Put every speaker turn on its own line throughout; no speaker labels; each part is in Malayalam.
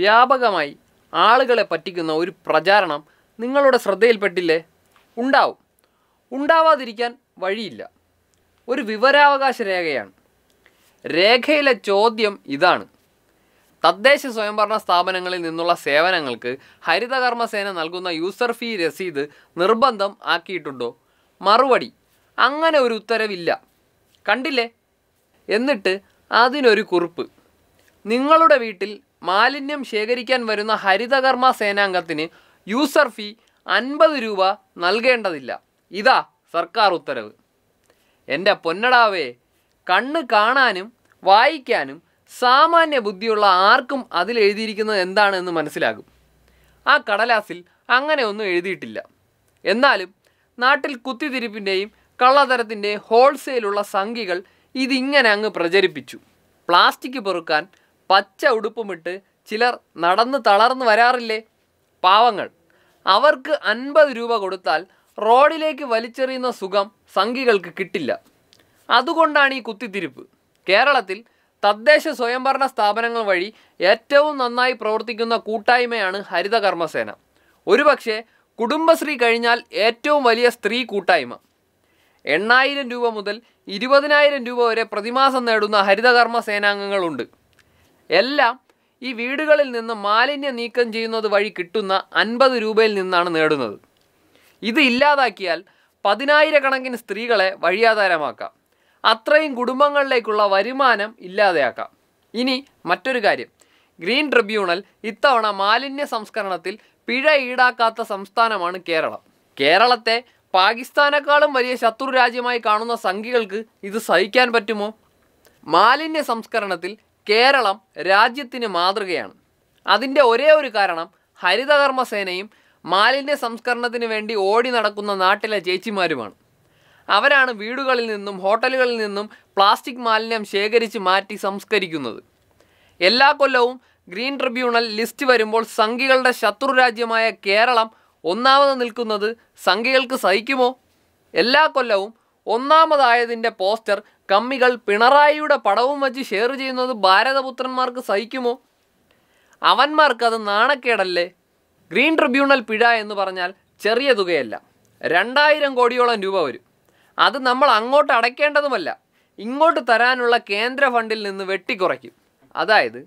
വ്യാപകമായി ആളുകളെ പറ്റിക്കുന്ന ഒരു പ്രചാരണം നിങ്ങളുടെ ശ്രദ്ധയിൽപ്പെട്ടില്ലേ ഉണ്ടാവും ഉണ്ടാവാതിരിക്കാൻ വഴിയില്ല ഒരു വിവരാവകാശ രേഖയാണ് രേഖയിലെ ചോദ്യം ഇതാണ് തദ്ദേശ സ്വയംഭരണ സ്ഥാപനങ്ങളിൽ നിന്നുള്ള സേവനങ്ങൾക്ക് ഹരിതകർമ്മസേന നൽകുന്ന യൂസർ ഫീ രസീത് നിർബന്ധം ആക്കിയിട്ടുണ്ടോ മറുപടി അങ്ങനെ ഒരു ഉത്തരവില്ല കണ്ടില്ലേ എന്നിട്ട് അതിനൊരു കുറിപ്പ് നിങ്ങളുടെ വീട്ടിൽ മാലിന്യം ശേഖരിക്കാൻ വരുന്ന ഹരിതകർമ്മ സേനാംഗത്തിന് യൂസർ ഫീ അൻപത് രൂപ നൽകേണ്ടതില്ല ഇതാ സർക്കാർ ഉത്തരവ് എൻ്റെ പൊന്നടാവേ കണ്ണ് കാണാനും വായിക്കാനും സാമാന്യ ബുദ്ധിയുള്ള ആർക്കും അതിൽ എഴുതിയിരിക്കുന്നത് എന്താണെന്ന് മനസ്സിലാകും ആ കടലാസിൽ അങ്ങനെ ഒന്നും എഴുതിയിട്ടില്ല എന്നാലും നാട്ടിൽ കുത്തിതിരിപ്പിൻ്റെയും കള്ളതരത്തിൻ്റെയും ഹോൾസെയിലുള്ള സംഖ്യകൾ ഇതിങ്ങനെ അങ്ങ് പ്രചരിപ്പിച്ചു പ്ലാസ്റ്റിക് പെറുക്കാൻ പച്ച ഉടുപ്പുമിട്ട് ചിലർ നടന്ന് തളർന്ന് വരാറില്ലേ പാവങ്ങൾ അവർക്ക് അൻപത് രൂപ കൊടുത്താൽ റോഡിലേക്ക് വലിച്ചെറിയുന്ന സുഖം സംഘികൾക്ക് കിട്ടില്ല അതുകൊണ്ടാണ് ഈ കുത്തിത്തിരിപ്പ് കേരളത്തിൽ തദ്ദേശ സ്വയംഭരണ സ്ഥാപനങ്ങൾ വഴി ഏറ്റവും നന്നായി പ്രവർത്തിക്കുന്ന കൂട്ടായ്മയാണ് ഹരിതകർമ്മസേന ഒരുപക്ഷെ കുടുംബശ്രീ കഴിഞ്ഞാൽ ഏറ്റവും വലിയ സ്ത്രീ കൂട്ടായ്മ എണ്ണായിരം രൂപ മുതൽ ഇരുപതിനായിരം രൂപ വരെ പ്രതിമാസം നേടുന്ന ഹരിതകർമ്മ സേനാംഗങ്ങളുണ്ട് എല്ലാം ഈ വീടുകളിൽ നിന്ന് മാലിന്യം നീക്കം ചെയ്യുന്നത് വഴി കിട്ടുന്ന അൻപത് രൂപയിൽ നിന്നാണ് നേടുന്നത് ഇത് ഇല്ലാതാക്കിയാൽ പതിനായിരക്കണക്കിന് സ്ത്രീകളെ വഴിയാധാരമാക്കാം അത്രയും കുടുംബങ്ങളിലേക്കുള്ള വരുമാനം ഇല്ലാതെയാക്കാം ഇനി മറ്റൊരു കാര്യം ഗ്രീൻ ട്രിബ്യൂണൽ ഇത്തവണ മാലിന്യ സംസ്കരണത്തിൽ പിഴ ഈടാക്കാത്ത സംസ്ഥാനമാണ് കേരളം കേരളത്തെ പാകിസ്ഥാനേക്കാളും വലിയ ശത്രു രാജ്യമായി കാണുന്ന സംഖ്യകൾക്ക് ഇത് സഹിക്കാൻ പറ്റുമോ മാലിന്യ സംസ്കരണത്തിൽ കേരളം രാജ്യത്തിന് മാതൃകയാണ് അതിൻ്റെ ഒരേ ഒരു കാരണം ഹരിതകർമ്മസേനയും മാലിന്യ സംസ്കരണത്തിന് വേണ്ടി ഓടി നടക്കുന്ന നാട്ടിലെ ചേച്ചിമാരുമാണ് അവരാണ് വീടുകളിൽ നിന്നും ഹോട്ടലുകളിൽ നിന്നും പ്ലാസ്റ്റിക് മാലിന്യം ശേഖരിച്ച് മാറ്റി സംസ്കരിക്കുന്നത് എല്ലാ കൊല്ലവും ഗ്രീൻ ട്രിബ്യൂണൽ ലിസ്റ്റ് വരുമ്പോൾ സംഘികളുടെ ശത്രു രാജ്യമായ കേരളം ഒന്നാമത് നിൽക്കുന്നത് സംഘികൾക്ക് സഹിക്കുമോ എല്ലാ കൊല്ലവും ഒന്നാമതായതിൻ്റെ പോസ്റ്റർ കമ്മികൾ പിണറായിയുടെ പടവും വച്ച് ഷെയർ ചെയ്യുന്നത് ഭാരതപുത്രന്മാർക്ക് സഹിക്കുമോ അവന്മാർക്ക് അത് നാണക്കേടല്ലേ ഗ്രീൻ ട്രിബ്യൂണൽ പിഴ എന്ന് പറഞ്ഞാൽ ചെറിയ തുകയല്ല രണ്ടായിരം കോടിയോളം രൂപ വരും അത് നമ്മൾ അങ്ങോട്ട് അടയ്ക്കേണ്ടതുമല്ല ഇങ്ങോട്ട് തരാനുള്ള കേന്ദ്ര ഫണ്ടിൽ നിന്ന് വെട്ടിക്കുറയ്ക്കും അതായത്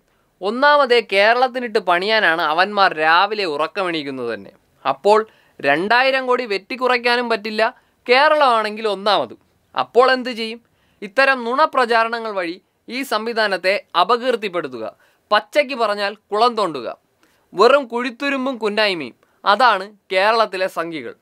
ഒന്നാമതേ കേരളത്തിനിട്ട് പണിയാനാണ് അവന്മാർ രാവിലെ ഉറക്കമെണീക്കുന്നത് തന്നെ അപ്പോൾ രണ്ടായിരം കോടി വെട്ടിക്കുറയ്ക്കാനും പറ്റില്ല കേരളമാണെങ്കിൽ ഒന്നാമതും അപ്പോൾ എന്ത് ചെയ്യും ഇത്തരം നുണപ്രചാരണങ്ങൾ വഴി ഈ സംവിധാനത്തെ അപകീർത്തിപ്പെടുത്തുക പച്ചയ്ക്ക് പറഞ്ഞാൽ കുളം തോണ്ടുക വെറും കുഴിത്തുരുമ്പും കുന്നായ്മയും അതാണ് കേരളത്തിലെ സംഖ്യകൾ